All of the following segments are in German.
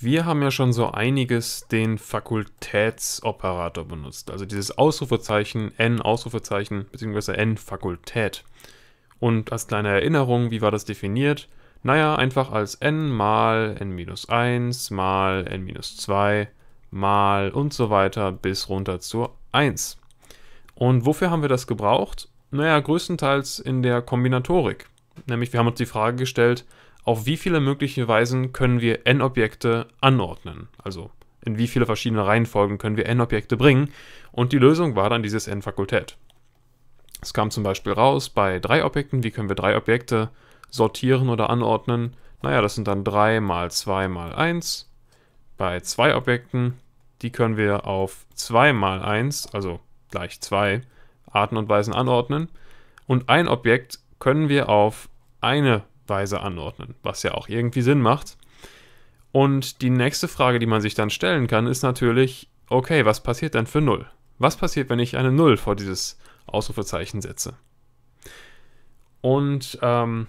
Wir haben ja schon so einiges den Fakultätsoperator benutzt, also dieses Ausrufezeichen n Ausrufezeichen bzw. n Fakultät. Und als kleine Erinnerung, wie war das definiert? Naja, einfach als n mal n-1 mal n-2 mal und so weiter bis runter zur 1. Und wofür haben wir das gebraucht? Naja, größtenteils in der Kombinatorik. Nämlich wir haben uns die Frage gestellt, auf wie viele mögliche Weisen können wir n-Objekte anordnen? Also in wie viele verschiedene Reihenfolgen können wir n-Objekte bringen? Und die Lösung war dann dieses n-Fakultät. Es kam zum Beispiel raus bei drei Objekten, wie können wir drei Objekte sortieren oder anordnen? Naja, das sind dann 3 mal 2 mal 1. Bei zwei Objekten, die können wir auf 2 mal 1, also gleich 2, Arten und Weisen anordnen. Und ein Objekt können wir auf eine Weise anordnen, was ja auch irgendwie Sinn macht. Und die nächste Frage, die man sich dann stellen kann, ist natürlich, okay, was passiert denn für 0? Was passiert, wenn ich eine 0 vor dieses Ausrufezeichen setze? Und ähm,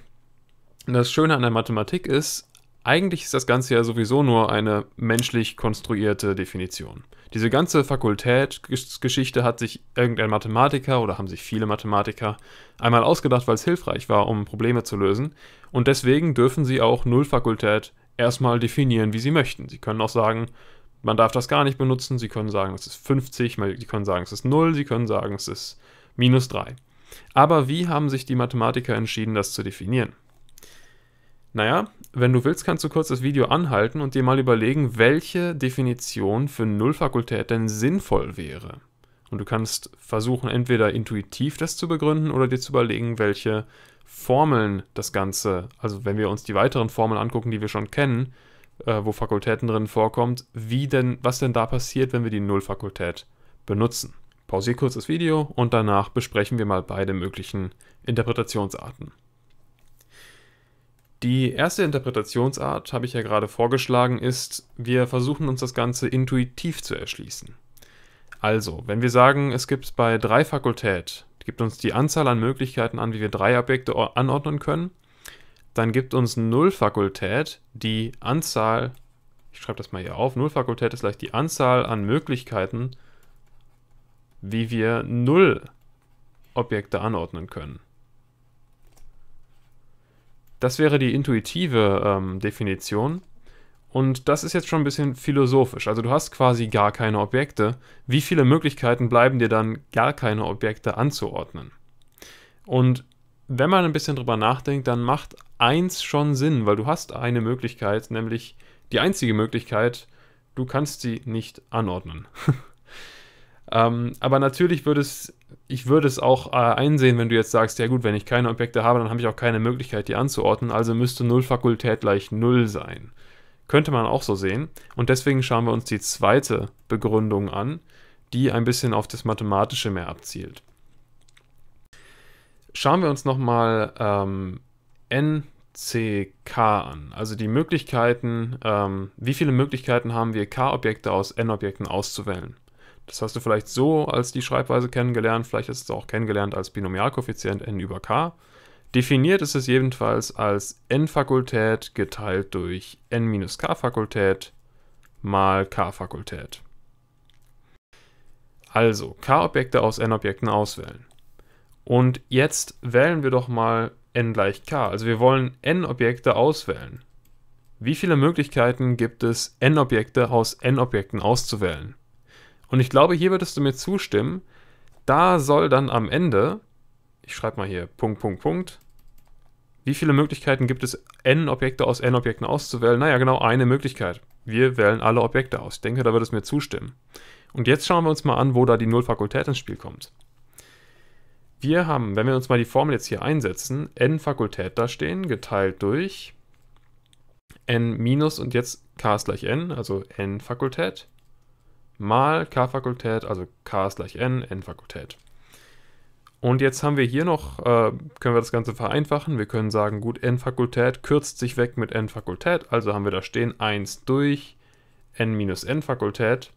das Schöne an der Mathematik ist, eigentlich ist das Ganze ja sowieso nur eine menschlich konstruierte Definition. Diese ganze Fakultätsgeschichte hat sich irgendein Mathematiker oder haben sich viele Mathematiker einmal ausgedacht, weil es hilfreich war, um Probleme zu lösen. Und deswegen dürfen sie auch Nullfakultät erstmal definieren, wie sie möchten. Sie können auch sagen, man darf das gar nicht benutzen. Sie können sagen, es ist 50, sie können sagen, es ist 0, sie können sagen, es ist minus 3. Aber wie haben sich die Mathematiker entschieden, das zu definieren? Naja, wenn du willst, kannst du kurz das Video anhalten und dir mal überlegen, welche Definition für Nullfakultät denn sinnvoll wäre. Und du kannst versuchen, entweder intuitiv das zu begründen oder dir zu überlegen, welche Formeln das Ganze, also wenn wir uns die weiteren Formeln angucken, die wir schon kennen, äh, wo Fakultäten drin vorkommt, wie denn, was denn da passiert, wenn wir die Nullfakultät benutzen. Pausier kurz das Video und danach besprechen wir mal beide möglichen Interpretationsarten. Die erste Interpretationsart, habe ich ja gerade vorgeschlagen, ist, wir versuchen uns das Ganze intuitiv zu erschließen. Also, wenn wir sagen, es gibt bei drei Fakultät, gibt uns die Anzahl an Möglichkeiten an, wie wir drei Objekte anordnen können, dann gibt uns null Fakultät die Anzahl, ich schreibe das mal hier auf, null Fakultät ist gleich die Anzahl an Möglichkeiten, wie wir null Objekte anordnen können. Das wäre die intuitive ähm, Definition. Und das ist jetzt schon ein bisschen philosophisch. Also du hast quasi gar keine Objekte. Wie viele Möglichkeiten bleiben dir dann, gar keine Objekte anzuordnen? Und wenn man ein bisschen drüber nachdenkt, dann macht eins schon Sinn, weil du hast eine Möglichkeit, nämlich die einzige Möglichkeit, du kannst sie nicht anordnen. Ähm, aber natürlich würde es, ich würde es auch äh, einsehen, wenn du jetzt sagst, ja gut, wenn ich keine Objekte habe, dann habe ich auch keine Möglichkeit, die anzuordnen, also müsste Nullfakultät gleich Null sein. Könnte man auch so sehen. Und deswegen schauen wir uns die zweite Begründung an, die ein bisschen auf das Mathematische mehr abzielt. Schauen wir uns nochmal ähm, NCK an, also die Möglichkeiten, ähm, wie viele Möglichkeiten haben wir, K-Objekte aus N-Objekten auszuwählen. Das hast du vielleicht so als die Schreibweise kennengelernt, vielleicht hast du es auch kennengelernt als Binomialkoeffizient n über k. Definiert ist es jedenfalls als n-Fakultät geteilt durch n-k-Fakultät mal k-Fakultät. Also k-Objekte aus n-Objekten auswählen. Und jetzt wählen wir doch mal n gleich k. Also wir wollen n-Objekte auswählen. Wie viele Möglichkeiten gibt es, n-Objekte aus n-Objekten auszuwählen? Und ich glaube, hier würdest du mir zustimmen, da soll dann am Ende, ich schreibe mal hier Punkt, Punkt, Punkt, wie viele Möglichkeiten gibt es, n-Objekte aus n-Objekten auszuwählen? Naja, genau eine Möglichkeit. Wir wählen alle Objekte aus. Ich denke, da würdest du mir zustimmen. Und jetzt schauen wir uns mal an, wo da die Null-Fakultät ins Spiel kommt. Wir haben, wenn wir uns mal die Formel jetzt hier einsetzen, n-Fakultät da stehen, geteilt durch n minus und jetzt k ist gleich n, also n-Fakultät mal K-Fakultät, also K ist gleich N, N-Fakultät. Und jetzt haben wir hier noch, äh, können wir das Ganze vereinfachen. Wir können sagen, gut, N-Fakultät kürzt sich weg mit N-Fakultät. Also haben wir da stehen 1 durch N minus N-Fakultät.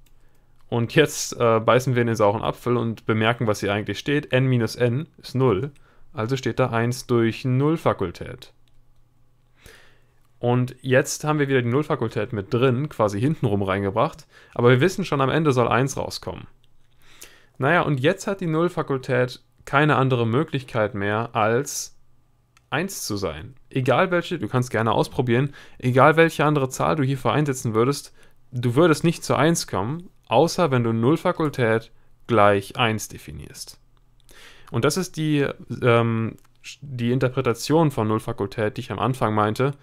Und jetzt äh, beißen wir in den sauren Apfel und bemerken, was hier eigentlich steht. N minus N ist 0. Also steht da 1 durch 0 Fakultät. Und jetzt haben wir wieder die Nullfakultät mit drin, quasi hintenrum reingebracht. Aber wir wissen schon, am Ende soll 1 rauskommen. Naja, und jetzt hat die Nullfakultät keine andere Möglichkeit mehr, als 1 zu sein. Egal welche, du kannst gerne ausprobieren, egal welche andere Zahl du hierfür einsetzen würdest, du würdest nicht zu 1 kommen, außer wenn du Nullfakultät gleich 1 definierst. Und das ist die, ähm, die Interpretation von Nullfakultät, die ich am Anfang meinte.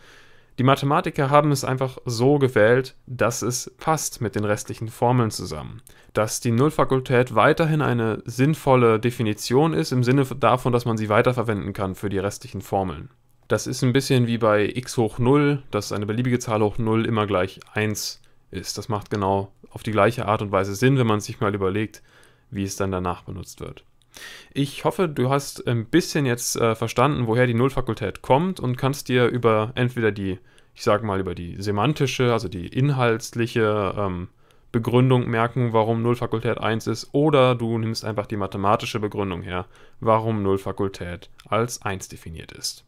Die Mathematiker haben es einfach so gewählt, dass es passt mit den restlichen Formeln zusammen. Dass die Nullfakultät weiterhin eine sinnvolle Definition ist, im Sinne davon, dass man sie weiterverwenden kann für die restlichen Formeln. Das ist ein bisschen wie bei x hoch 0, dass eine beliebige Zahl hoch 0 immer gleich 1 ist. Das macht genau auf die gleiche Art und Weise Sinn, wenn man sich mal überlegt, wie es dann danach benutzt wird. Ich hoffe, du hast ein bisschen jetzt äh, verstanden, woher die Nullfakultät kommt und kannst dir über entweder die, ich sag mal, über die semantische, also die inhaltliche ähm, Begründung merken, warum Nullfakultät 1 ist, oder du nimmst einfach die mathematische Begründung her, warum Nullfakultät als 1 definiert ist.